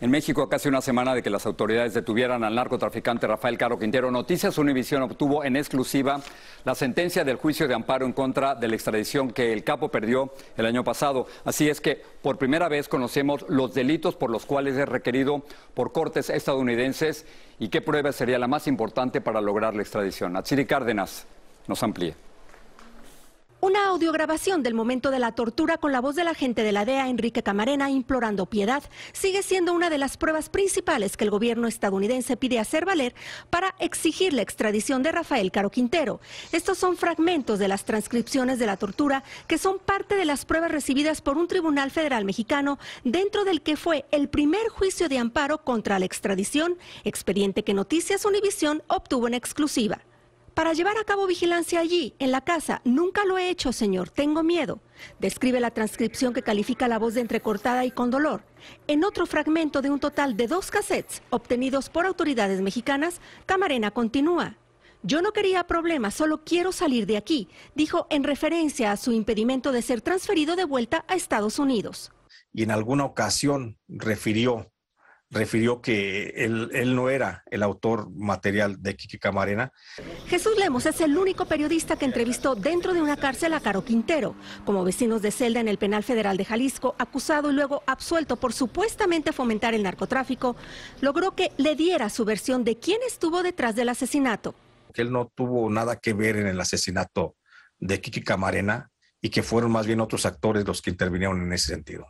En México, casi una semana de que las autoridades detuvieran al narcotraficante Rafael Caro Quintero, Noticias Univisión obtuvo en exclusiva la sentencia del juicio de amparo en contra de la extradición que el capo perdió el año pasado. Así es que por primera vez conocemos los delitos por los cuales es requerido por cortes estadounidenses y qué prueba sería la más importante para lograr la extradición. Achiri Cárdenas nos amplíe. Una audiograbación del momento de la tortura con la voz de la gente de la DEA, Enrique Camarena, implorando piedad, sigue siendo una de las pruebas principales que el gobierno estadounidense pide hacer valer para exigir la extradición de Rafael Caro Quintero. Estos son fragmentos de las transcripciones de la tortura que son parte de las pruebas recibidas por un tribunal federal mexicano dentro del que fue el primer juicio de amparo contra la extradición, expediente que Noticias Univisión obtuvo en exclusiva para llevar a cabo vigilancia allí, en la casa. Nunca lo he hecho, señor, tengo miedo. Describe la transcripción que califica la voz de entrecortada y con dolor. En otro fragmento de un total de dos cassettes obtenidos por autoridades mexicanas, Camarena continúa. Yo no quería problemas, solo quiero salir de aquí, dijo en referencia a su impedimento de ser transferido de vuelta a Estados Unidos. Y en alguna ocasión refirió refirió que él, no era el autor material de Kiki Camarena. Jesús Lemos es el único periodista que entrevistó dentro de una cárcel a Caro Quintero, como vecinos de celda en el Penal Federal de Jalisco, acusado y luego absuelto por supuestamente fomentar el narcotráfico, logró que le diera su versión de quién estuvo detrás del asesinato. él no tuvo nada que ver en el asesinato de Quique Camarena y que fueron más bien otros actores los que intervinieron en ese sentido.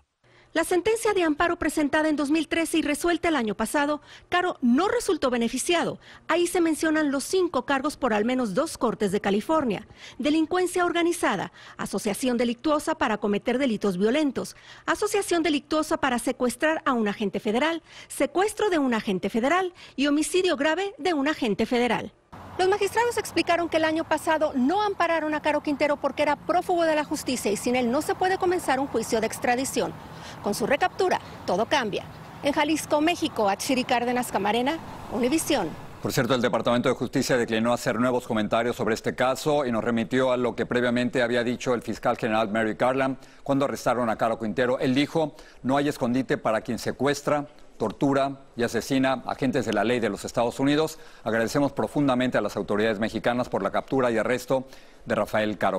La sentencia de amparo presentada en 2013 y resuelta el año pasado, Caro no resultó beneficiado. Ahí se mencionan los cinco cargos por al menos dos cortes de California. Delincuencia organizada, asociación delictuosa para cometer delitos violentos, asociación delictuosa para secuestrar a un agente federal, secuestro de un agente federal y homicidio grave de un agente federal. Los magistrados explicaron que el año pasado no ampararon a Caro Quintero porque era prófugo de la justicia y sin él no se puede comenzar un juicio de extradición. Con su recaptura, todo cambia. En Jalisco, México, Achiri Cárdenas Camarena, Univisión. Por cierto, el Departamento de Justicia declinó hacer nuevos comentarios sobre este caso y nos remitió a lo que previamente había dicho el fiscal general Mary Garland cuando arrestaron a Caro Quintero. Él dijo, no hay escondite para quien secuestra, tortura y asesina agentes de la ley de los Estados Unidos. Agradecemos profundamente a las autoridades mexicanas por la captura y arresto de Rafael Caro.